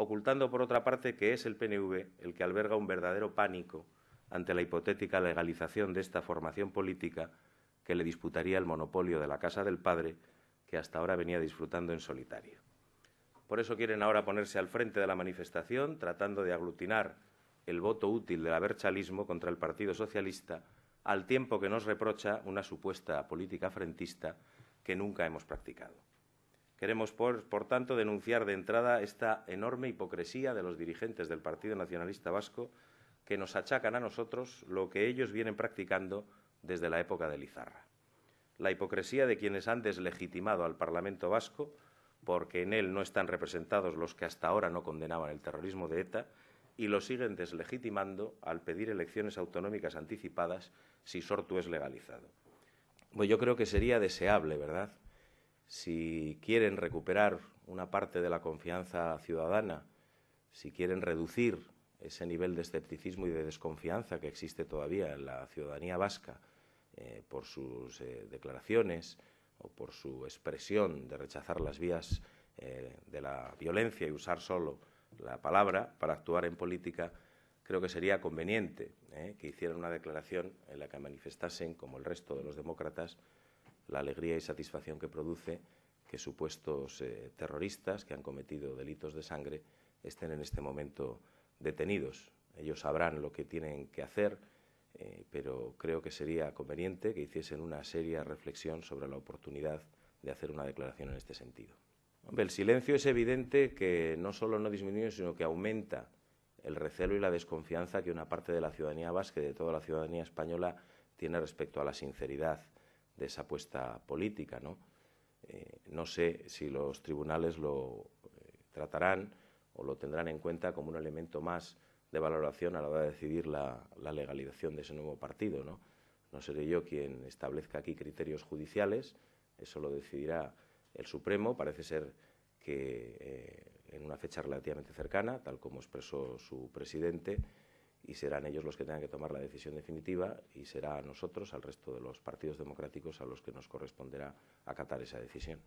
ocultando por otra parte que es el PNV el que alberga un verdadero pánico ante la hipotética legalización de esta formación política que le disputaría el monopolio de la casa del padre que hasta ahora venía disfrutando en solitario. Por eso quieren ahora ponerse al frente de la manifestación tratando de aglutinar el voto útil del aberchalismo contra el Partido Socialista al tiempo que nos reprocha una supuesta política frentista que nunca hemos practicado. Queremos, por, tanto, denunciar de entrada esta enorme hipocresía de los dirigentes del Partido Nacionalista Vasco que nos achacan a nosotros lo que ellos vienen practicando desde la época de Lizarra. La hipocresía de quienes han deslegitimado al Parlamento Vasco porque en él no están representados los que hasta ahora no condenaban el terrorismo de ETA y lo siguen deslegitimando al pedir elecciones autonómicas anticipadas si Sortu es legalizado. Bueno, pues yo creo que sería deseable, ¿verdad?, si quieren recuperar una parte de la confianza ciudadana, si quieren reducir ese nivel de escepticismo y de desconfianza que existe todavía en la ciudadanía vasca eh, por sus eh, declaraciones o por su expresión de rechazar las vías eh, de la violencia y usar solo la palabra para actuar en política, creo que sería conveniente que hicieran una declaración en la que manifestasen, como el resto de los demócratas, la alegría y satisfacción que produce que supuestos eh, terroristas que han cometido delitos de sangre estén en este momento detenidos. Ellos sabrán lo que tienen que hacer, eh, pero creo que sería conveniente que hiciesen una seria reflexión sobre la oportunidad de hacer una declaración en este sentido. el silencio es evidente que no solo no disminuye, sino que aumenta el recelo y la desconfianza que una parte de la ciudadanía vasca y de toda la ciudadanía española tiene respecto a la sinceridad de esa apuesta política. Eh, ¿no? sé si los tribunales lo eh, tratarán o lo tendrán en cuenta como un elemento más de valoración a la hora de decidir la, legalización de ese nuevo partido. ¿no? seré yo quien establezca aquí criterios judiciales, eso lo decidirá el Supremo, parece ser que eh, en una fecha relativamente cercana, tal como expresó su presidente, y serán ellos los que tengan que tomar la decisión definitiva y será a nosotros, al resto de los partidos democráticos, a los que nos corresponderá acatar esa decisión.